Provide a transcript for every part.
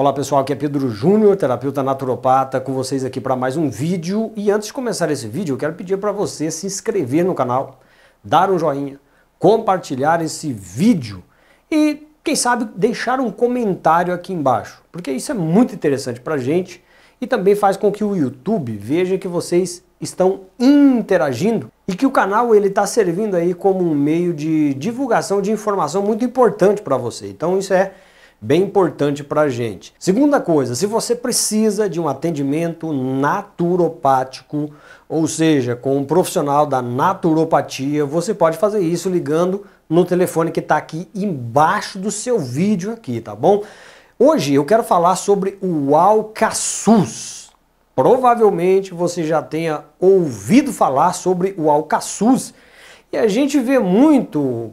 Olá pessoal, aqui é Pedro Júnior, terapeuta naturopata, com vocês aqui para mais um vídeo. E antes de começar esse vídeo, eu quero pedir para você se inscrever no canal, dar um joinha, compartilhar esse vídeo e, quem sabe, deixar um comentário aqui embaixo, porque isso é muito interessante para a gente e também faz com que o YouTube veja que vocês estão interagindo e que o canal ele está servindo aí como um meio de divulgação de informação muito importante para você. Então isso é bem importante para a gente. Segunda coisa, se você precisa de um atendimento naturopático, ou seja, com um profissional da naturopatia, você pode fazer isso ligando no telefone que está aqui embaixo do seu vídeo aqui, tá bom? Hoje eu quero falar sobre o Alcaçuz. Provavelmente você já tenha ouvido falar sobre o Alcaçuz e a gente vê muito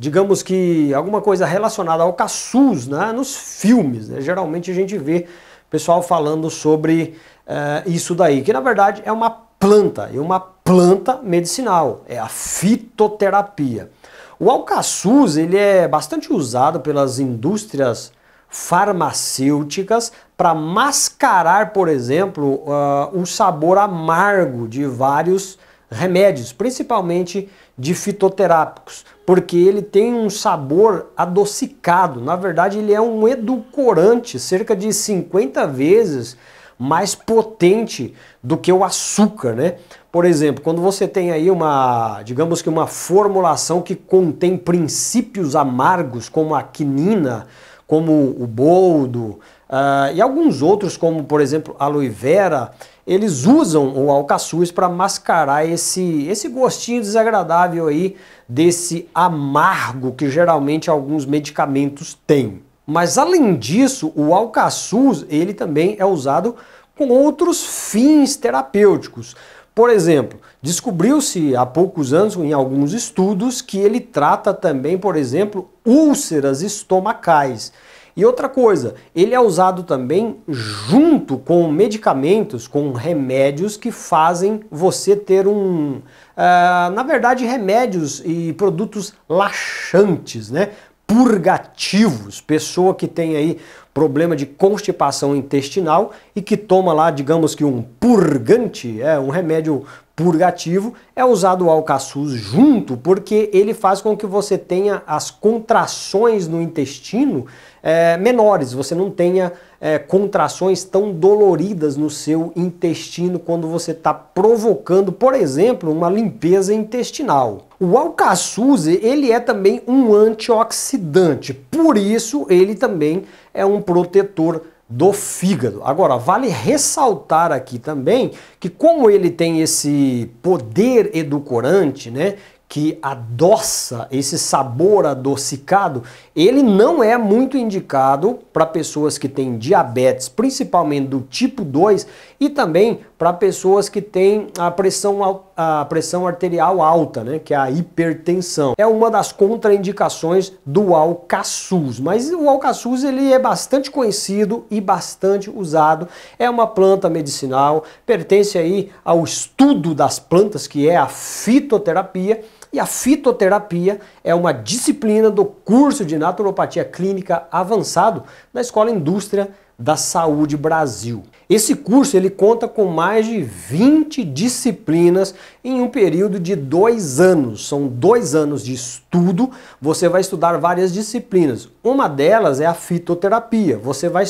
digamos que alguma coisa relacionada ao caçuz, né? Nos filmes, né? geralmente a gente vê pessoal falando sobre uh, isso daí, que na verdade é uma planta, e uma planta medicinal, é a fitoterapia. O alcaçuz ele é bastante usado pelas indústrias farmacêuticas para mascarar, por exemplo, uh, o sabor amargo de vários remédios, principalmente de fitoterápicos, porque ele tem um sabor adocicado. Na verdade, ele é um edulcorante, cerca de 50 vezes mais potente do que o açúcar, né? Por exemplo, quando você tem aí uma, digamos que uma formulação que contém princípios amargos como a quinina, como o boldo, Uh, e alguns outros, como por exemplo aloe vera, eles usam o alcaçuz para mascarar esse, esse gostinho desagradável aí, desse amargo que geralmente alguns medicamentos têm. Mas além disso, o alcaçuz, ele também é usado com outros fins terapêuticos. Por exemplo, descobriu-se há poucos anos em alguns estudos que ele trata também, por exemplo, úlceras estomacais. E outra coisa, ele é usado também junto com medicamentos, com remédios que fazem você ter um, uh, na verdade, remédios e produtos laxantes, né? Purgativos. Pessoa que tem aí problema de constipação intestinal e que toma lá, digamos que um purgante, é um remédio purgativo, é usado o alcaçuz junto porque ele faz com que você tenha as contrações no intestino é, menores, você não tenha é, contrações tão doloridas no seu intestino quando você está provocando, por exemplo, uma limpeza intestinal. O alcaçuz ele é também um antioxidante, por isso ele também é um protetor do fígado. Agora, vale ressaltar aqui também que como ele tem esse poder edulcorante, né, que adoça esse sabor adocicado, ele não é muito indicado para pessoas que têm diabetes, principalmente do tipo 2 e também para pessoas que têm a pressão, a pressão arterial alta, né, que é a hipertensão. É uma das contraindicações do alcaçuz, mas o alcaçuz ele é bastante conhecido e bastante usado. É uma planta medicinal, pertence aí ao estudo das plantas, que é a fitoterapia, e a fitoterapia é uma disciplina do curso de naturopatia clínica avançado na Escola Indústria da Saúde Brasil. Esse curso ele conta com mais de 20 disciplinas em um período de dois anos. São dois anos de estudo. Você vai estudar várias disciplinas. Uma delas é a fitoterapia. Você vai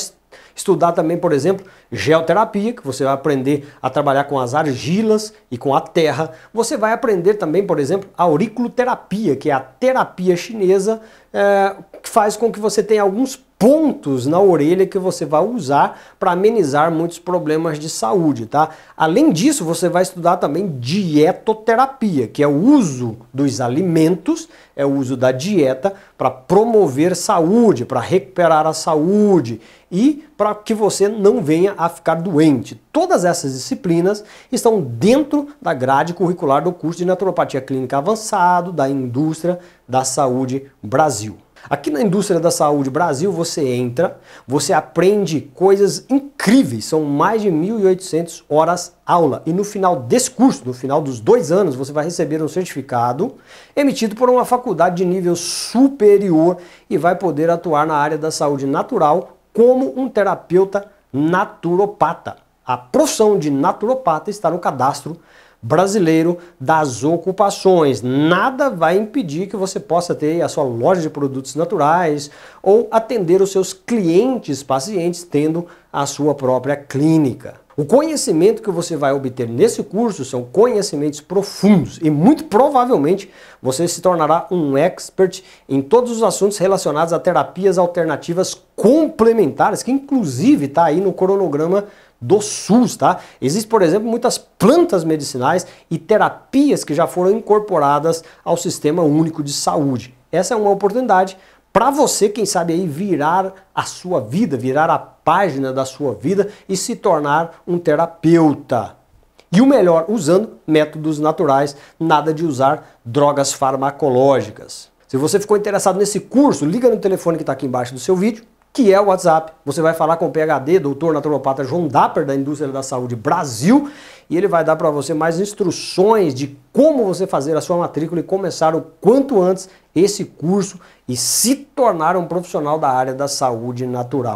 Estudar também, por exemplo, geoterapia, que você vai aprender a trabalhar com as argilas e com a terra. Você vai aprender também, por exemplo, auriculoterapia, que é a terapia chinesa é, faz com que você tenha alguns pontos na orelha que você vai usar para amenizar muitos problemas de saúde, tá? Além disso, você vai estudar também dietoterapia, que é o uso dos alimentos, é o uso da dieta para promover saúde, para recuperar a saúde e para que você não venha a ficar doente Todas essas disciplinas estão dentro da grade curricular do curso de Naturopatia Clínica Avançado da Indústria da Saúde Brasil. Aqui na Indústria da Saúde Brasil você entra, você aprende coisas incríveis, são mais de 1.800 horas aula. E no final desse curso, no final dos dois anos, você vai receber um certificado emitido por uma faculdade de nível superior e vai poder atuar na área da saúde natural como um terapeuta naturopata. A profissão de naturopata está no cadastro brasileiro das ocupações. Nada vai impedir que você possa ter a sua loja de produtos naturais ou atender os seus clientes pacientes tendo a sua própria clínica. O conhecimento que você vai obter nesse curso são conhecimentos profundos e muito provavelmente você se tornará um expert em todos os assuntos relacionados a terapias alternativas complementares, que inclusive está aí no cronograma do SUS, tá? Existem, por exemplo, muitas plantas medicinais e terapias que já foram incorporadas ao Sistema Único de Saúde. Essa é uma oportunidade para você, quem sabe aí, virar a sua vida, virar a página da sua vida e se tornar um terapeuta. E o melhor, usando métodos naturais, nada de usar drogas farmacológicas. Se você ficou interessado nesse curso, liga no telefone que está aqui embaixo do seu vídeo que é o WhatsApp. Você vai falar com o PHD, doutor naturopata João Dapper, da Indústria da Saúde Brasil, e ele vai dar para você mais instruções de como você fazer a sua matrícula e começar o quanto antes esse curso e se tornar um profissional da área da saúde natural.